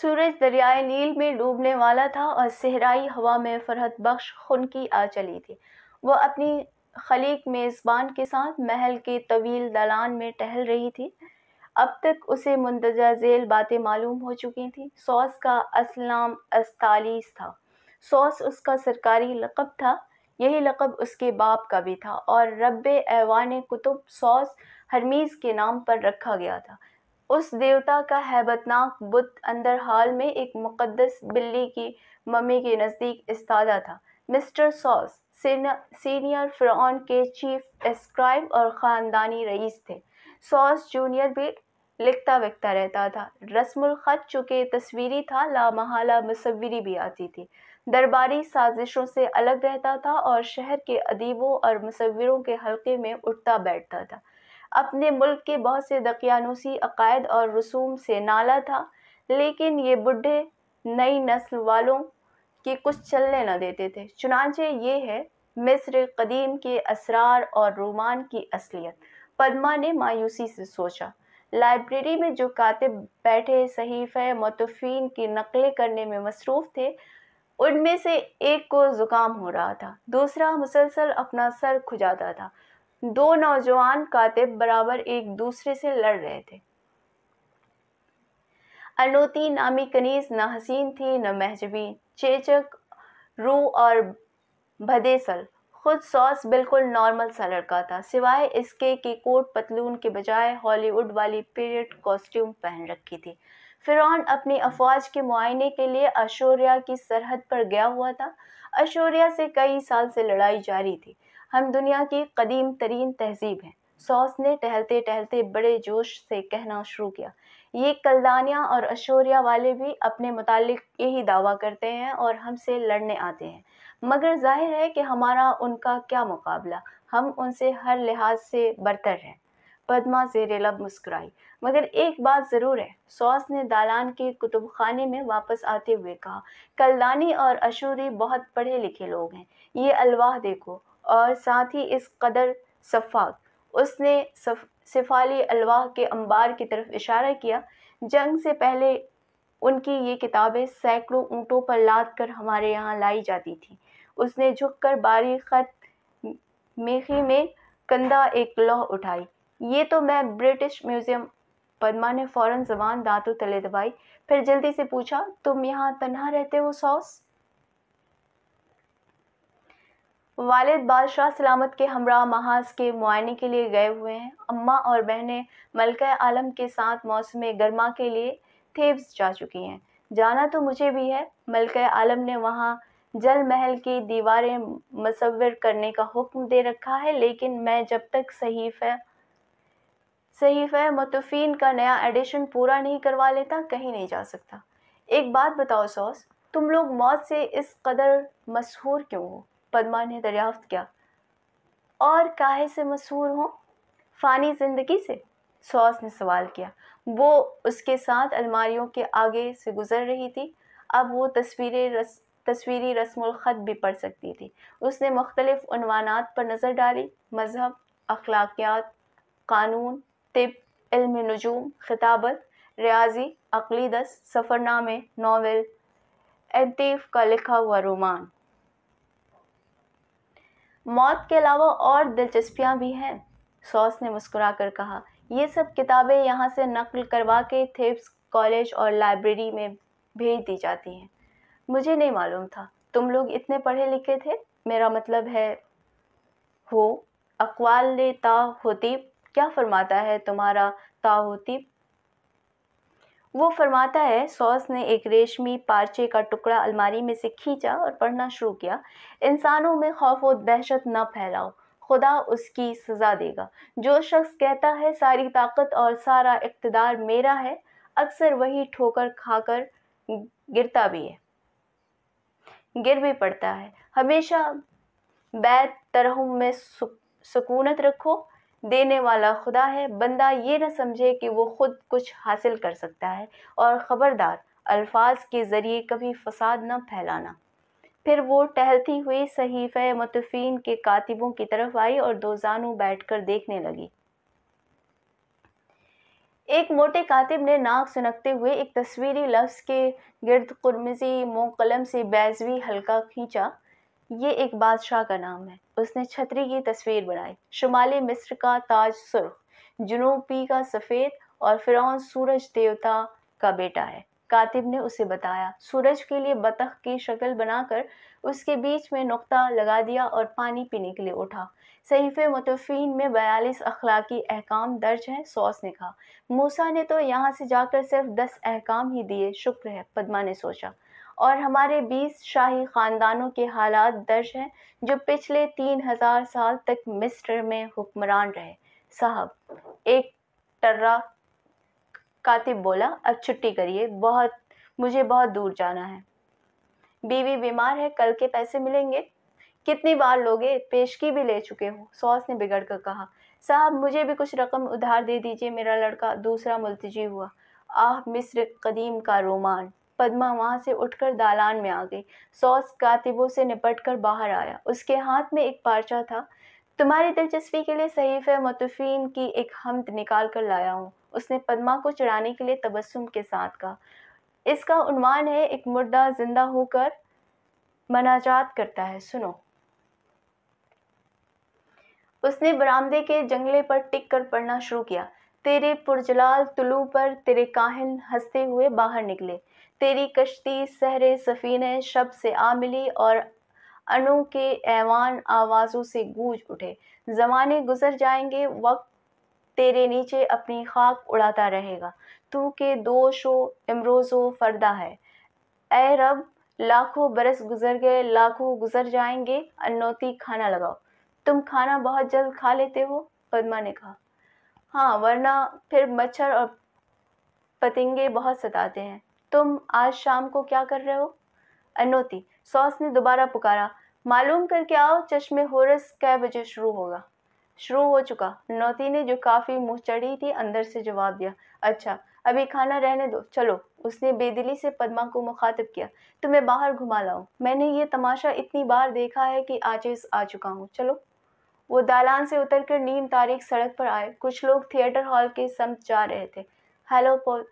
सूरज दरियाए नील में डूबने वाला था और सहराई हवा में फरहत बख्श खुनकी आ चली थी वह अपनी खलीक मेज़बान के साथ महल के तवील दलान में टहल रही थी अब तक उसे मंदजा झेल बातें मालूम हो चुकी थीं सौस का असल नाम अस्तालीस था सौस उसका सरकारी लकब था यही लकब उसके बाप का भी था और रब ऐवान कुतुब सौस हरमीज़ के नाम पर रखा गया था उस देवता का हैबतनाक बुत अंदर हाल में एक मुक़दस बिल्ली की मम्मी के नज़दीक इस्तादा था मिस्टर सॉस सीनियर फ्रॉन के चीफ एस्क्राइब और ख़ानदानी रईस थे सॉस जूनियर भी लिखता विकता रहता था रस्मुलखत चूँकि तस्वीरी था लामहला मसवरी भी आती थी दरबारी साजिशों से अलग रहता था और शहर के अदीबों और मसवरों के हल्के में उठता बैठता था अपने मुल्क के बहुत से दकियानूसी अकायद और रसूम से नाला था लेकिन ये बुढ़े नई नस्ल वालों के कुछ चलने न देते थे चुनाचे ये है मिस्र कदीम के असरार और रोमान की असलियत पदमा ने मायूसी से सोचा लाइब्रेरी में जो कातिब बैठे सहीफ़े मतफ़ीन की नकलें करने में मसरूफ़ थे उनमें से एक को ज़ुकाम हो रहा था दूसरा मुसलसल अपना सर खुजाता था दो नौजवान कातिब बराबर एक दूसरे से लड़ रहे थे अनोती नामी कनीज न हसीन थी न महजबी चेचक रू और भदेसल खुद सॉस बिल्कुल नॉर्मल सा लड़का था सिवाय इसके कि कोट पतलून के बजाय हॉलीवुड वाली पीरियड कॉस्ट्यूम पहन रखी थी फिरौन अपनी अफवाज के मुआयने के लिए अशोरिया की सरहद पर गया हुआ था अशोरिया से कई साल से लड़ाई जारी थी हम दुनिया की कदीम तरीन तहजीब हैं सौस ने टहलते टहलते बड़े जोश से कहना शुरू किया ये कल्दानिया और अशोरिया वाले भी अपने मुतालिक यही दावा करते हैं और हमसे लड़ने आते हैं मगर जाहिर है कि हमारा उनका क्या मुकाबला हम उनसे हर लिहाज से बरतर हैं पदमा जेर लब मुस्कुराई मगर एक बात ज़रूर है सॉस ने दालान के कुतुब खाने में वापस आते हुए कहा कल्दानी और अशूरी बहुत पढ़े लिखे लोग हैं ये अलवाह देखो और साथ ही इस कदर शफाक उसने सिफाली अलवा के अंबार की तरफ इशारा किया जंग से पहले उनकी ये किताबें सैकड़ों ऊँटों पर लाद कर हमारे यहाँ लाई जाती थी उसने झुककर बारी खत मेखी में कंधा एक लौह उठाई ये तो मैं ब्रिटिश म्यूज़ियम पदमा ने फ़ौरन जबान दांतों तले दबाई फिर जल्दी से पूछा तुम यहाँ तन्हा रहते हो सॉस वालिद बादशाह सलामत के हमरा महाज के मुआने के लिए गए हुए हैं अम्मा और बहनें मलका आलम के साथ मौसम गर्मा के लिए थेब्स जा चुकी हैं जाना तो मुझे भी है मलका आलम ने वहाँ जल महल की दीवारें मसवर करने का हुक्म दे रखा है लेकिन मैं जब तक सहीफ़ सहीफ़ मतफ़ीन का नया एडिशन पूरा नहीं करवा लेता कहीं नहीं जा सकता एक बात बताओ सॉस तुम लोग मौत से इस कदर मशहूर क्यों हो पदमा ने दरियाफ्त किया और काहे से मशहूर हों फ़ानी ज़िंदगी से सॉस ने सवाल किया वो उसके साथ अलमारियों के आगे से गुज़र रही थी अब वो तस्वीरें रस तस्वीरी ख़त भी पढ़ सकती थी उसने मुख्तलिफ़ानात पर नज़र डाली मज़हब अखलाकियात कानून तिब इल्म नजूम खिताबत रियाजी अकलीदस सफ़रनामे नावल एंतीफ़ का लिखा हुआ रोमान मौत के अलावा और दिलचस्पियाँ भी हैं सॉस ने मुस्कुरा कर कहा ये सब किताबें यहाँ से नकल करवा के थेप्स कॉलेज और लाइब्रेरी में भेज दी जाती हैं मुझे नहीं मालूम था तुम लोग इतने पढ़े लिखे थे मेरा मतलब है हो अकवाल ताहोतीब क्या फरमाता है तुम्हारा ता ताहोतीब वो फरमाता है सॉस ने एक रेशमी पार्चे का टुकड़ा अलमारी में से खींचा और पढ़ना शुरू किया इंसानों में खौफ और दहशत न फैलाओ खुदा उसकी सज़ा देगा जो शख्स कहता है सारी ताकत और सारा इकतदार मेरा है अक्सर वही ठोकर खाकर गिरता भी है गिर भी पड़ता है हमेशा बैत तरह में सुकूनत रखो देने वाला खुदा है बंदा ये न समझे कि वो खुद कुछ हासिल कर सकता है और ख़बरदार अल्फाज के ज़रिए कभी फसाद न फैलाना फिर वो टहलती हुई सहीफ़ मतफ़ीन के कातिबों की तरफ आई और दो जानू बैठ कर देखने लगी एक मोटे कातिब ने नाक सुनकते हुए एक तस्वीरी लफ्ज़ के गिरद कुर्मजी मोकलम से बैजवी हल्का खींचा ये एक बादशाह का नाम है उसने छतरी की तस्वीर बनाई शुमाली मिस्र का ताज सुर्ख जुनूबी का सफ़ेद और फिर सूरज देवता का बेटा है कातिब ने उसे बताया सूरज के लिए बतख की शक्ल बनाकर उसके बीच में नुकता लगा दिया और पानी पीने के लिए उठा सहीफ़े मुतफ़ीन में बयालीस अखलाकी अहकाम दर्ज हैं सौस ने कहा मूसा ने तो यहाँ से जाकर सिर्फ दस अहकाम ही दिए शुक्र है पदमा ने सोचा और हमारे 20 शाही ख़ानदानों के हालात दर्ज हैं जो पिछले तीन हज़ार साल तक मिस्र में हुक्मरान रहे साहब एक टर्रा कातिब बोला अब छुट्टी करिए बहुत मुझे बहुत दूर जाना है बीवी बीमार है कल के पैसे मिलेंगे कितनी बार लोगे पेशगी भी ले चुके हो सॉस ने बिगड़ कर कहा साहब मुझे भी कुछ रकम उधार दे दीजिए मेरा लड़का दूसरा मुलतजी हुआ आह मिस्र कदीम का रोमान पद्मा वहाँ से उठकर दालान में आ गई सौस कातिबों से निपट कर बाहर आया उसके हाथ में एक पार्चा था तुम्हारी दिलचस्पी के लिए सहीफ मतुफीन की एक हमद निकाल कर लाया हूँ उसने पद्मा को चढ़ाने के लिए तबस्सुम के साथ कहा इसका उनवान है एक मुर्दा जिंदा होकर मनाजात करता है सुनो उसने बरामदे के जंगले पर टिक कर पढ़ना शुरू किया तेरे पुरजलाल तुलू पर तेरे काहिन हंसते हुए बाहर निकले तेरी कश्ती सहरे सफ़ीने शब से आ मिली और अनु के ऐवान आवाज़ों से गूंज उठे ज़माने गुजर जाएंगे वक्त तेरे नीचे अपनी खाक उड़ाता रहेगा तू के दोषो इमरोज़ो फरदा है ऐ रब लाखों बरस गुजर गए लाखों गुजर जाएंगे अनौती खाना लगाओ तुम खाना बहुत जल्द खा लेते हो पदमा ने कहा हाँ वरना फिर मच्छर और पतंगे बहुत सताते हैं तुम आज शाम को क्या कर रहे हो अनोती सॉस ने दोबारा पुकारा मालूम करके आओ चश्मे होरस कै बजे शुरू होगा शुरू हो चुका नौती ने जो काफ़ी मुँह चढ़ी थी अंदर से जवाब दिया अच्छा अभी खाना रहने दो चलो उसने बेदिली से पद्मा को मुखातब किया तुम्हें बाहर घुमा लाओ मैंने ये तमाशा इतनी बार देखा है कि आजिज आ चुका हूँ चलो वो दालान से उतरकर नीम तारीख सड़क पर आए कुछ लोग थिएटर हॉल के समत जा रहे थे हेलो पोल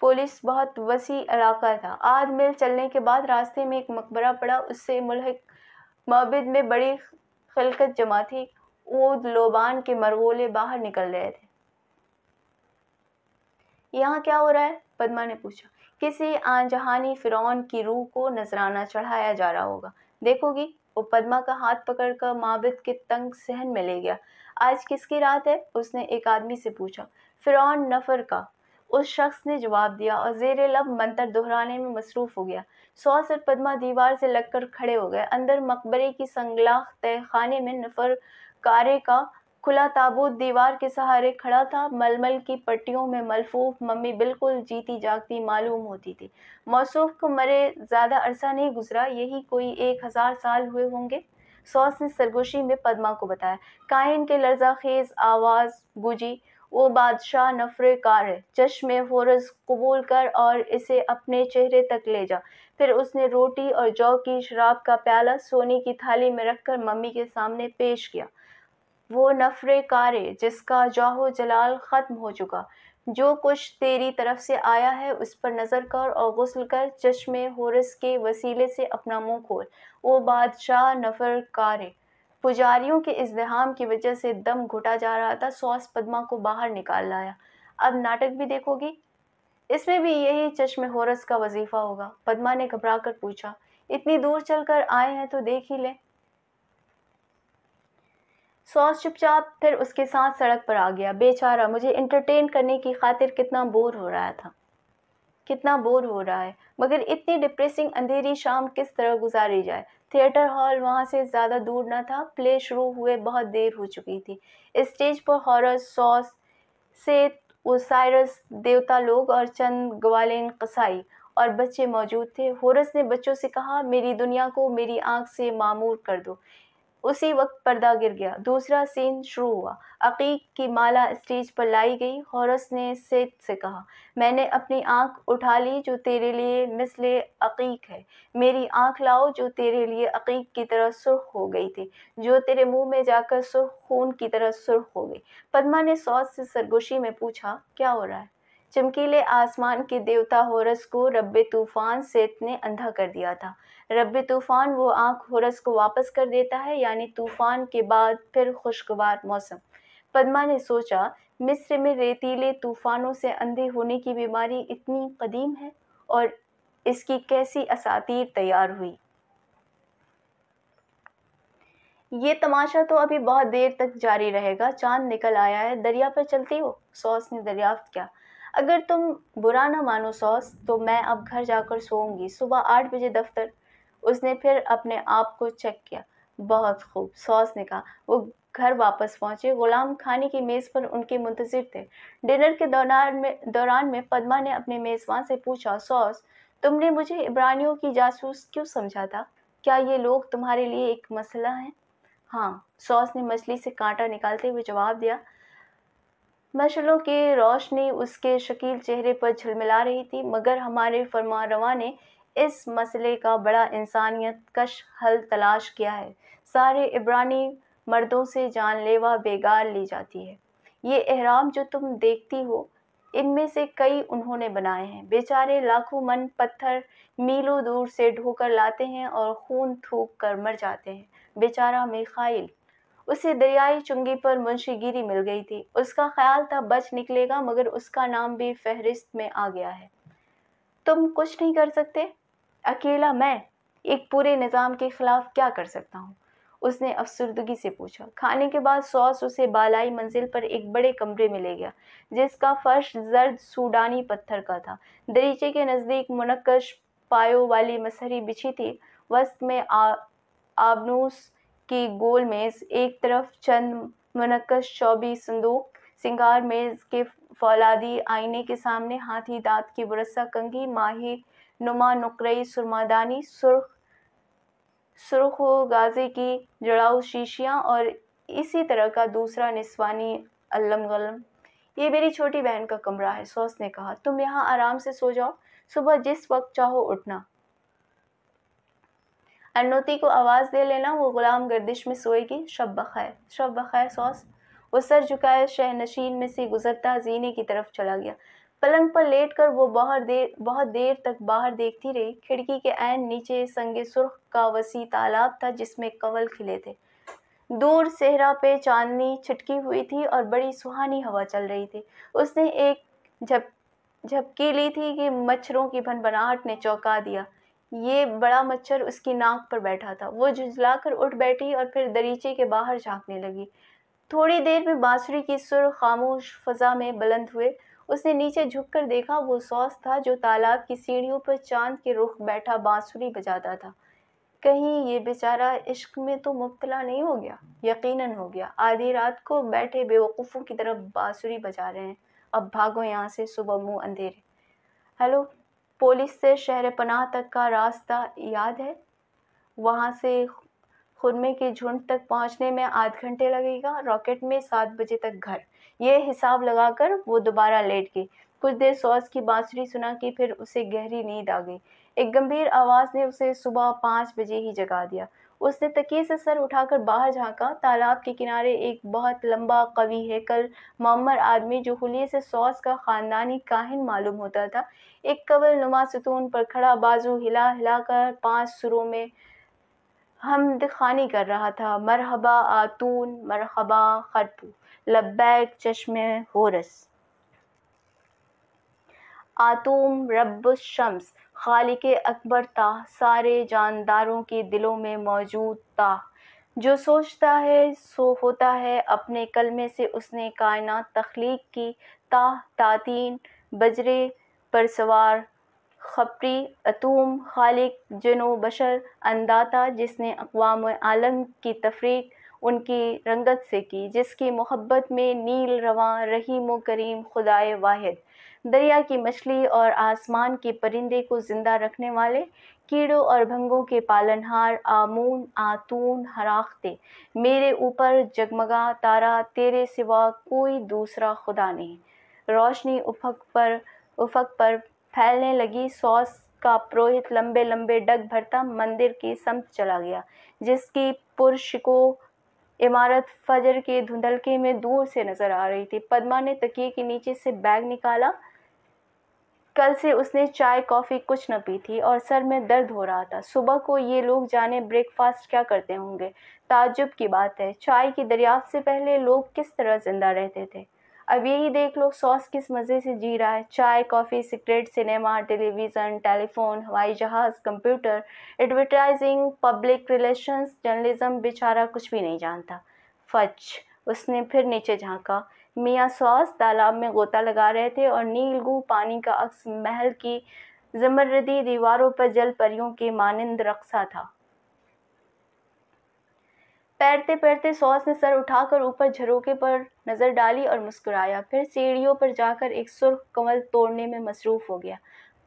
पुलिस बहुत वसी इलाका था आध मिल चलने के बाद रास्ते में एक मकबरा पड़ा उससे मुलहक मबिद में बड़ी खिलकत जमा थी ऊद लोबान के मरगोले बाहर निकल रहे थे यहाँ क्या हो रहा है पदमा ने पूछा किसी जहानी फ़िरौन की रूह को नजराना चढ़ाया जा रहा होगा देखोगी वो पद्मा का हाथ पकड़कर माबिद के तंग सहन में ले गया आज किसकी रात है उसने एक आदमी से पूछा फिर नफर का उस शख्स ने जवाब दिया और जेर लब मंतर दोहराने में मसरूफ हो गया सौ सर पदमा दीवार से लगकर खड़े हो गए अंदर मकबरे की संगलाख तय खाने में नफर कारे का खुला ताबूत दीवार के सहारे खड़ा था मलमल की पट्टियों में मलफूफ मम्मी बिल्कुल जीती जागती मालूम होती थी मौसूफ को मरे ज़्यादा अरसा नहीं गुजरा यही कोई एक हज़ार साल हुए होंगे सौस ने सरगोशी में पदमा को बताया कायन के लर्जा खेज आवाज़ गुजी वो बादशाह नफरे कार है चश्मे फोरज़ कबूल कर और इसे अपने चेहरे तक ले जा फिर उसने रोटी और जौ की शराब का प्याला सोने की थाली में रखकर मम्मी के सामने पेश किया वो नफर कारे जिसका जाहो जलाल ख़त्म हो चुका जो कुछ तेरी तरफ से आया है उस पर नज़र कर और गसल कर चश्मे होरस के वसीले से अपना मुंह खोल वो बादशाह नफर कारे पुजारियों के इजहाम की वजह से दम घुटा जा रहा था सौस पदमा को बाहर निकाल लाया अब नाटक भी देखोगी इसमें भी यही चश्मे होरस का वजीफ़ा होगा पदमा ने घबरा कर पूछा इतनी दूर चल कर आए हैं तो देख ही लें सॉस चुपचाप फिर उसके साथ सड़क पर आ गया बेचारा मुझे इंटरटेन करने की खातिर कितना बोर हो रहा था कितना बोर हो रहा है मगर इतनी डिप्रेसिंग अंधेरी शाम किस तरह गुजारी जाए थिएटर हॉल वहाँ से ज़्यादा दूर न था प्ले शुरू हुए बहुत देर हो चुकी थी स्टेज पर हॉरर सॉस से ओसायरस देवता लोग और चंद ग्वालिन कसाई और बच्चे मौजूद थे होरस ने बच्चों से कहा मेरी दुनिया को मेरी आँख से मामूर कर दो उसी वक्त पर्दा गिर गया दूसरा सीन शुरू हुआ अकीक की माला स्टेज पर लाई गई हॉरस ने सेत से कहा मैंने अपनी आंख उठा ली जो तेरे लिए मिसले अकीक है मेरी आंख लाओ जो तेरे लिए अकीक की तरह सुर्ख हो गई थी जो तेरे मुंह में जाकर सुर्ख खून की तरह सुर्ख हो गई पदमा ने सौ से सरगोशी में पूछा क्या हो रहा है चमकीले आसमान के देवता होरस को रब तूफ़ान सेत ने अंधा कर दिया था रब तूफ़ान वो आँख होरस को वापस कर देता है यानी तूफ़ान के बाद फिर खुशगवार मौसम पदमा ने सोचा मिस्र में रेतीले तूफ़ानों से अंधे होने की बीमारी इतनी कदीम है और इसकी कैसी असातीर तैयार हुई ये तमाशा तो अभी बहुत देर तक जारी रहेगा चांद निकल आया है दरिया पर चलती हो सॉस ने दरियाफ्त किया अगर तुम बुरा ना मानो सॉस तो मैं अब घर जाकर सोऊंगी सुबह आठ बजे दफ्तर उसने फिर अपने आप को चेक किया बहुत खूब सॉस ने कहा वो घर वापस पहुंचे गुलाम खाने की मेज़ पर उनके मुंतजर थे डिनर के दौरान में दौरान में पदमा ने अपने मेज़बान से पूछा सॉस तुमने मुझे इब्रानियों की जासूस क्यों समझा था क्या ये लोग तुम्हारे लिए एक मसला है हाँ सॉस ने मछली से कांटा निकालते हुए जवाब दिया मशलों की रोशनी उसके शकील चेहरे पर झुलमिला रही थी मगर हमारे फरमा रवा ने इस मसले का बड़ा इंसानियत कश हल तलाश किया है सारे इब्रानी मर्दों से जानलेवा बेगार ली जाती है ये एहराम जो तुम देखती हो इनमें से कई उन्होंने बनाए हैं बेचारे लाखों मन पत्थर मीलों दूर से ढोकर लाते हैं और खून थूक कर मर जाते हैं बेचारा मिखाइल उसे दरियाई चुंगी पर मुंशीगिरी मिल गई थी उसका ख्याल था बच निकलेगा मगर उसका नाम भी फहरिस्त में आ गया है तुम कुछ नहीं कर सकते अकेला मैं एक पूरे निज़ाम के ख़िलाफ़ क्या कर सकता हूँ उसने अफसरदगी से पूछा खाने के बाद सॉस उसे बालाई मंजिल पर एक बड़े कमरे में ले गया जिसका फर्श जर्द सूडानी पत्थर का था दरीचे के नज़दीक मुनक्कश पायों वाली मसहरी बिछी थी वस्त में आ, आबनूस की गोल मेज़ एक तरफ चंद मनकश शौबी संदूक सिंगार मेज़ के फौलादी आईने के सामने हाथी दांत की बुरसा कंगी माही नुमा नुकरई सुरमादानी सुर्ख सुर्ख गाजे की जड़ाऊ शीशियाँ और इसी तरह का दूसरा निस्वानी अल्लम गलम ये मेरी छोटी बहन का कमरा है सौस ने कहा तुम यहाँ आराम से सो जाओ सुबह जिस वक्त चाहो उठना अनोती को आवाज़ दे लेना वो ग़ुलाम गर्दिश में सोएगी शब बखैर शब बखैर सॉस वो सर झुकाए शहनशीन में से गुजरता जीने की तरफ चला गया पलंग पर लेट कर वो बहुत देर बहुत देर तक बाहर देखती रही खिड़की के ऐन नीचे संगे सुरख का वसी तालाब था जिसमें कवल खिले थे दूर सेहरा पे चांदनी छिटकी हुई थी और बड़ी सुहानी हवा चल रही थी उसने एक झप झपकी ली थी कि मच्छरों की भनभनाहट ने चौंका दिया ये बड़ा मच्छर उसकी नाक पर बैठा था वो झुंझलाकर उठ बैठी और फिर दरीचे के बाहर झांकने लगी थोड़ी देर में बांसुरी की सुर खामोश फजा में बुलंद हुए उसने नीचे झुककर देखा वो सौस था जो तालाब की सीढ़ियों पर चांद के रुख बैठा बांसुरी बजाता था कहीं ये बेचारा इश्क में तो मुबतला नहीं हो गया यकीनन हो गया आधी रात को बैठे बेवकूफ़ों की तरफ बांसुरी बजा रहे हैं अब भागो यहाँ से सुबह मुँह अंधेरे हेलो पोलिस से शहर पनाह तक का रास्ता याद है वहाँ से खुरमे के झुंड तक पहुँचने में आध घंटे लगेगा रॉकेट में सात बजे तक घर ये हिसाब लगाकर वो दोबारा लेट गई कुछ देर सॉस की बांसुरी सुना कि फिर उसे गहरी नींद आ गई एक गंभीर आवाज़ ने उसे सुबह पाँच बजे ही जगा दिया उसने तकिए से सर उठाकर बाहर झांका तालाब के किनारे एक बहुत लंबा कवि हैकर मम्मर आदमी जो हुलिये से सॉस का ख़ानदानी काहिन मालूम होता था एक कबल नुमा सतून पर खड़ा बाजू हिला हिला कर पाँच सुरों में हम दिखानी कर रहा था मरहबा आतून मरहबा खरपू लब्बैक चश्मे होरस आतूम शम्स खालिक अकबर ता सारे जानदारों के दिलों में मौजूद ता जो सोचता है सो होता है अपने कलमे से उसने कायनात तख्लीक की ता तातीन बजरे पर सवार खपरी अतूम खालिक जनो बशर अंदाता जिसने अकवाम आलम की तफरीक उनकी रंगत से की जिसकी मोहब्बत में नील रवा रहीम करीम खुदाए वाहिद दरिया की मछली और आसमान के परिंदे को ज़िंदा रखने वाले कीड़ों और भंगों के पालनहार आमून आतून हराखते मेरे ऊपर जगमगा तारा तेरे सिवा कोई दूसरा खुदा नहीं रोशनी उफक पर उफक पर फैलने लगी सॉस का पुरोहित लंबे लंबे डग भरता मंदिर की समत चला गया जिसकी पुरशिको इमारत फजर के धुंधलके में दूर से नजर आ रही थी पदमा ने तकिए के नीचे से बैग निकाला कल से उसने चाय कॉफ़ी कुछ न पी थी और सर में दर्द हो रहा था सुबह को ये लोग जाने ब्रेकफास्ट क्या करते होंगे ताजुब की बात है चाय की दरियाफ्त से पहले लोग किस तरह ज़िंदा रहते थे अब यही देख लो सॉस किस मज़े से जी रहा है चाय coffee cigarette cinema television telephone हवाई जहाज़ computer advertising public relations journalism बेचारा कुछ भी नहीं जानता फच उसने फिर नीचे झांका मियाँ सॉस तालाब में गोता लगा रहे थे और नीलगू पानी का अक्स महल की जमरदी दीवारों पर जल परियों के मानंद रक्सा था पैरते पैरते सॉस ने सर उठाकर ऊपर झरोके पर नज़र डाली और मुस्कुराया फिर सीढ़ियों पर जाकर एक सुर्ख कमल तोड़ने में मसरूफ़ हो गया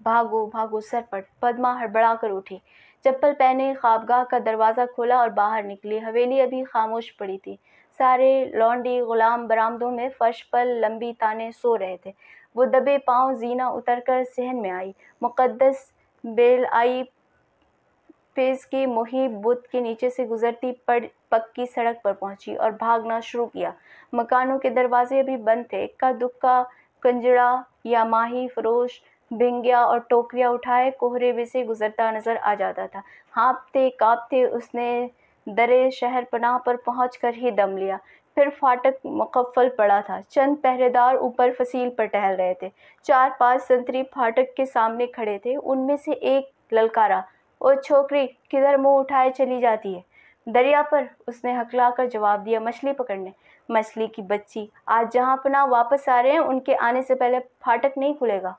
भागो भागो सर पर पदमा हड़बड़ा कर उठी चप्पल पहने खाबगाह का दरवाज़ा खोला और बाहर निकली हवेली अभी खामोश पड़ी थी सारे लौंडी गुलाम बरामदों में फर्श पर लंबी ताने सो रहे थे वो दबे पांव जीना उतरकर सहन में आई मुकद्दस बेल आई फेस की मुहिब बुद्ध के नीचे से गुजरती पड़ पक्की सड़क पर पहुंची और भागना शुरू किया मकानों के दरवाजे अभी बंद थे इक्का दुक्का कंजड़ा या माही फरोश भिंगिया और टोकरियाँ उठाए कोहरे में से गुजरता नजर आ जाता था हाँपते काँपते उसने दर शहर पनाह पर पहुँच कर ही दम लिया फिर फाटक मुकफ़ल पड़ा था चंद पहरेदार ऊपर फसील पर टहल रहे थे चार पांच संतरी फाटक के सामने खड़े थे उनमें से एक ललकारा और छोकरी किधर मुंह उठाए चली जाती है दरिया पर उसने हकला कर जवाब दिया मछली पकड़ने मछली की बच्ची आज जहाँ अपना वापस आ रहे हैं उनके आने से पहले फाटक नहीं खुलेगा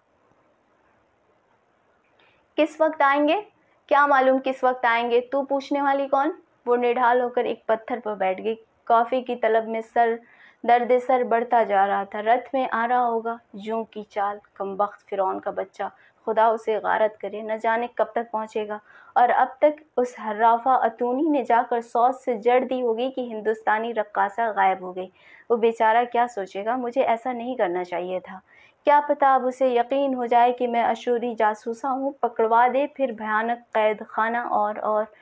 किस वक्त आएंगे क्या मालूम किस वक्त आएंगे तू पूछने वाली कौन वो निढाल होकर एक पत्थर पर बैठ गई कॉफ़ी की तलब में सर दर्द सर बढ़ता जा रहा था रथ में आ रहा होगा यूं की चाल कम वक्त फ़िरौन का बच्चा खुदा उसे गारत करे न जाने कब तक पहुँचेगा और अब तक उस हर्राफा अतूनी ने जाकर सौस से जड़ दी होगी कि हिंदुस्तानी रक्कासा गायब हो गई वो बेचारा क्या सोचेगा मुझे ऐसा नहीं करना चाहिए था क्या पता अब उसे यकीन हो जाए कि मैं अशूरी जासूसा हूँ पकड़वा दे फिर भयानक कैद खाना और और